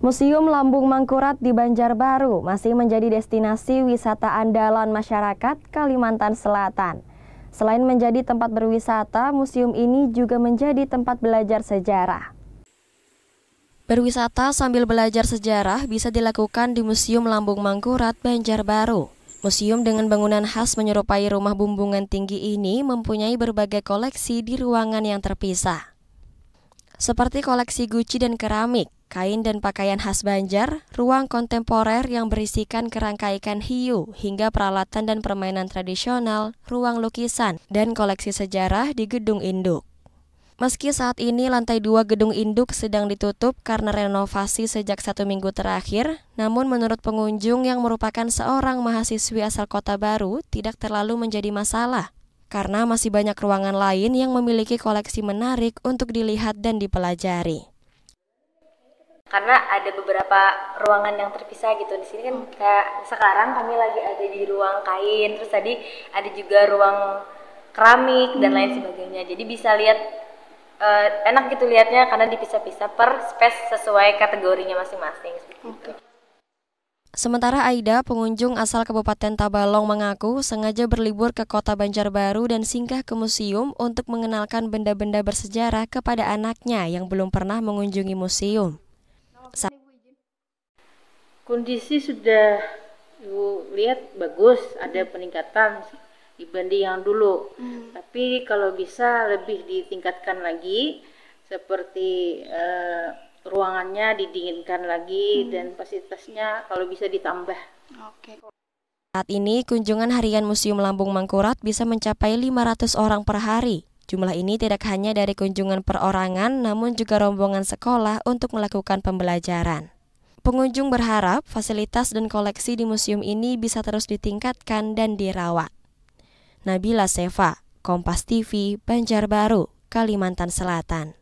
Museum Lambung Mangkurat di Banjarbaru masih menjadi destinasi wisata andalan masyarakat Kalimantan Selatan. Selain menjadi tempat berwisata, museum ini juga menjadi tempat belajar sejarah. Berwisata sambil belajar sejarah bisa dilakukan di Museum Lambung Mangkurat, Banjarbaru. Museum dengan bangunan khas menyerupai rumah bumbungan tinggi ini mempunyai berbagai koleksi di ruangan yang terpisah. Seperti koleksi guci dan keramik, kain dan pakaian khas Banjar, ruang kontemporer yang berisikan kerangka ikan hiu, hingga peralatan dan permainan tradisional, ruang lukisan, dan koleksi sejarah di Gedung Induk. Meski saat ini lantai dua gedung induk sedang ditutup karena renovasi sejak satu minggu terakhir, namun menurut pengunjung yang merupakan seorang mahasiswi asal kota baru tidak terlalu menjadi masalah, karena masih banyak ruangan lain yang memiliki koleksi menarik untuk dilihat dan dipelajari karena ada beberapa ruangan yang terpisah gitu di sini kan hmm. kayak sekarang kami lagi ada di ruang kain terus tadi ada juga ruang keramik dan lain hmm. sebagainya jadi bisa lihat uh, enak gitu lihatnya karena dipisah-pisah per space sesuai kategorinya masing-masing okay. Sementara Aida, pengunjung asal Kabupaten Tabalong mengaku sengaja berlibur ke kota Banjarbaru dan singgah ke museum untuk mengenalkan benda-benda bersejarah kepada anaknya yang belum pernah mengunjungi museum. Kondisi sudah Ibu lihat bagus, ada peningkatan dibanding yang dulu. Hmm. Tapi kalau bisa lebih ditingkatkan lagi seperti uh, ruangannya didinginkan lagi hmm. dan fasilitasnya kalau bisa ditambah. Oke. Okay. Saat ini kunjungan harian Museum Lambung Mangkurat bisa mencapai 500 orang per hari. Jumlah ini tidak hanya dari kunjungan perorangan, namun juga rombongan sekolah untuk melakukan pembelajaran. Pengunjung berharap fasilitas dan koleksi di museum ini bisa terus ditingkatkan dan dirawat. Nabila Seva, Kompas TV, Banjarbaru, Kalimantan Selatan.